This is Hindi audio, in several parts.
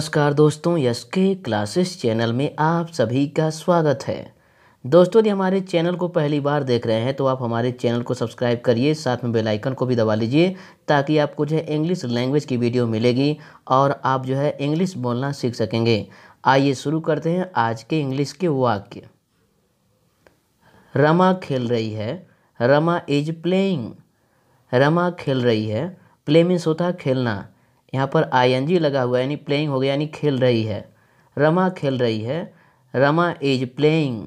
नमस्कार दोस्तों यस के क्लासेस चैनल में आप सभी का स्वागत है दोस्तों यदि हमारे चैनल को पहली बार देख रहे हैं तो आप हमारे चैनल को सब्सक्राइब करिए साथ में बेल आइकन को भी दबा लीजिए ताकि आपको जो है इंग्लिश लैंग्वेज की वीडियो मिलेगी और आप जो है इंग्लिश बोलना सीख सकेंगे आइए शुरू करते हैं आज के इंग्लिश के वाक्य रमा खेल रही है रमा इज प्लेइंग रमा खेल रही है प्ले मीन्स होता है खेलना यहाँ पर आई लगा हुआ है यानी प्लेइंग हो गया यानी खेल रही है रमा खेल रही है रमा इज प्लेइंग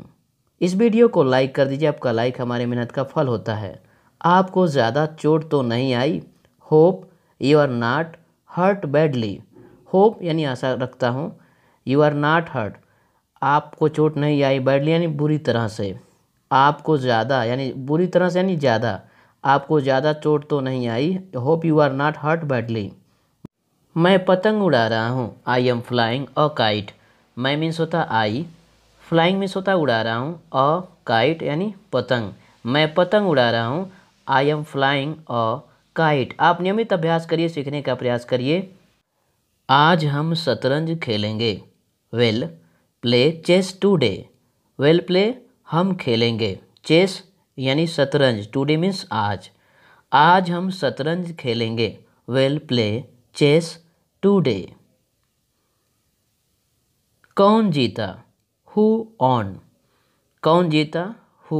इस वीडियो को लाइक कर दीजिए आपका लाइक हमारे मेहनत का फल होता है आपको ज़्यादा चोट तो नहीं आई hope you are not hurt badly hope यानी आशा रखता हूँ यू आर नाट हर्ट आपको चोट नहीं आई बैडली यानी बुरी तरह से आपको ज़्यादा यानी बुरी तरह से यानी ज़्यादा आपको ज़्यादा चोट तो नहीं आई hope you are not hurt badly मैं पतंग उड़ा रहा हूँ I am flying a kite मैं मीन्स होता आई फ्लाइंग मीन्स होता उड़ा रहा हूँ अ काइट यानी पतंग मैं पतंग उड़ा रहा हूँ I am flying a kite आप नियमित अभ्यास करिए सीखने का प्रयास करिए आज हम शतरंज खेलेंगे we'll play chess today we'll play हम खेलेंगे चेस यानी शतरंज टूडे मीन्स आज आज हम शतरंज खेलेंगे वेल प्ले चेस टुडे कौन जीता हु ऑन कौन जीता हु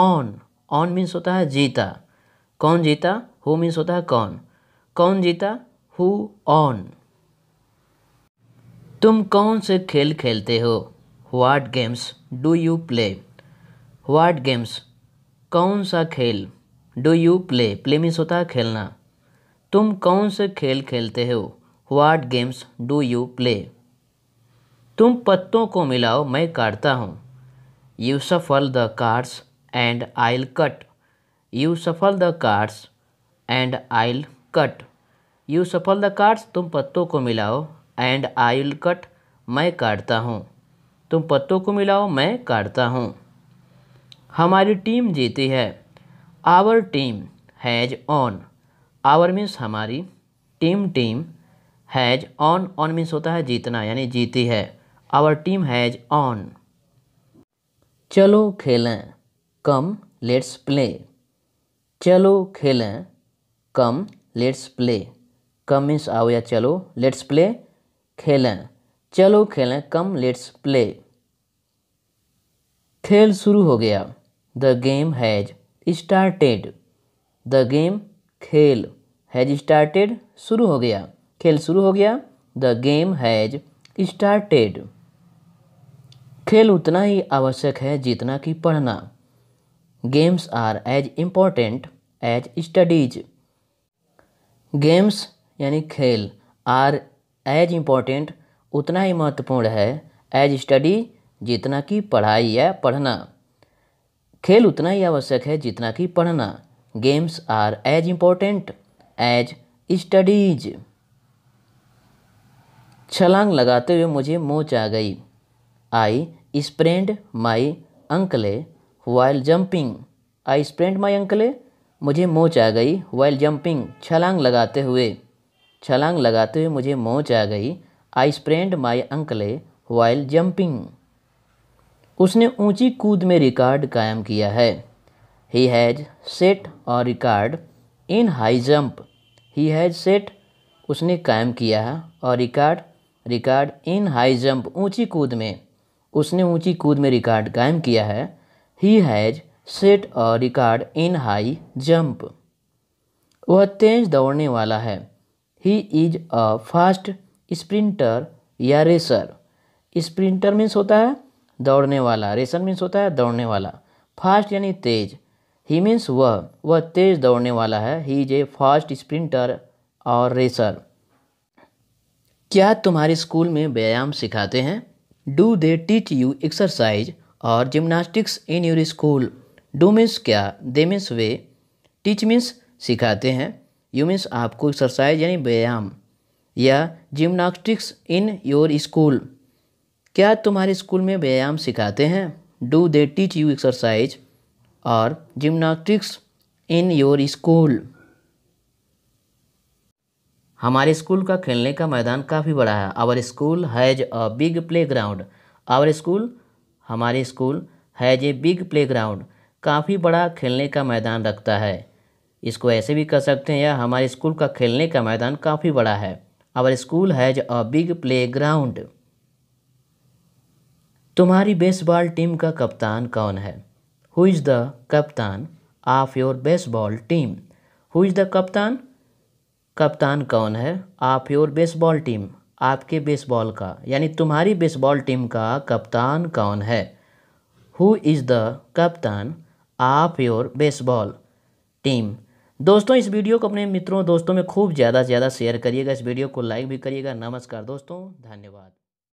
ऑन ऑन मीन्स होता है जीता कौन जीता हु मीन्स होता है कौन कौन जीता हु ऑन तुम कौन से खेल खेलते हो what games do you play what games कौन सा खेल do you play play means होता है खेलना तुम कौन से खेल खेलते हो what games do you play तुम पत्तों को मिलाओ मैं काटता हूँ you shuffle the cards and I'll cut you shuffle the cards and I'll cut you shuffle the cards तुम पत्तों को मिलाओ एंड आइल कट मैं काटता हूँ तुम पत्तों को मिलाओ मैं काटता हूँ हमारी टीम जीती है our team has won our means हमारी team team has won won means होता है जीतना यानी जीती है आवर टीम हैज़ ऑन चलो खेलें कम लेट्स प्ले चलो खेलें come let's play come means आओ या चलो लेट्स प्ले खेलें चलो खेलें कम लेट्स प्ले खेल शुरू हो गया the game has started the game खेल हैज स्टार्टेड शुरू हो गया खेल शुरू हो गया द गेम हैज स्टार्टेड खेल उतना ही आवश्यक है जितना कि पढ़ना games are as important as studies games यानी खेल आर एज इम्पॉर्टेंट उतना ही महत्वपूर्ण है एज स्टडी जितना कि पढ़ाई या पढ़ना खेल उतना ही आवश्यक है जितना कि पढ़ना games are as important as studies छलांग लगाते हुए मुझे मोच आ गई I sprained my ankle while jumping I sprained my ankle मुझे मोच आ गई वाइल जंपिंग छलांग लगाते हुए छलांग लगाते हुए मुझे मोच आ गई I sprained my ankle while jumping उसने ऊंची कूद में रिकॉर्ड कायम किया है ही हैज़ सेट और record in high jump he has set उसने कायम किया है और record record in high jump ऊंची कूद में उसने ऊंची कूद में रिकॉर्ड कायम किया है he has set a record in high jump वह तेज दौड़ने वाला है he is a fast sprinter या रेसर स्प्रिंटर मीन्स होता है दौड़ने वाला रेसर मीन्स होता है दौड़ने वाला फास्ट यानी तेज ही मीन्स वह वह तेज दौड़ने वाला है he is a fast sprinter और रेसर क्या तुम्हारे स्कूल में व्यायाम सिखाते हैं do they teach you exercise और gymnastics in your school do means क्या दे मीन्स वे टीच मीन्स सिखाते हैं यू मीन्स आपको एक्सरसाइज यानी व्यायाम या जिम्नास्टिक्स इन योर स्कूल क्या तुम्हारे स्कूल में व्यायाम सिखाते हैं do they teach you exercise और जिम्नास्टिक्स इन योर स्कूल हमारे स्कूल का खेलने का मैदान काफ़ी बड़ा है our school has a big playground our school हमारे school has a big playground काफ़ी बड़ा खेलने का मैदान रखता है इसको ऐसे भी कह सकते हैं या हमारे स्कूल का खेलने का मैदान काफ़ी बड़ा है our school has a big playground तुम्हारी बेसबॉल टीम का कप्तान कौन है who is the captain of your baseball team who is the captain captain कौन है आप योर बेसबॉल टीम आपके बेसबॉल का यानी तुम्हारी बेसबॉल टीम का कप्तान कौन है हु इज़ द कप्तान आप योर बेसबॉल टीम दोस्तों इस वीडियो को अपने मित्रों दोस्तों में खूब ज़्यादा से ज़्यादा शेयर करिएगा इस वीडियो को लाइक भी करिएगा नमस्कार दोस्तों धन्यवाद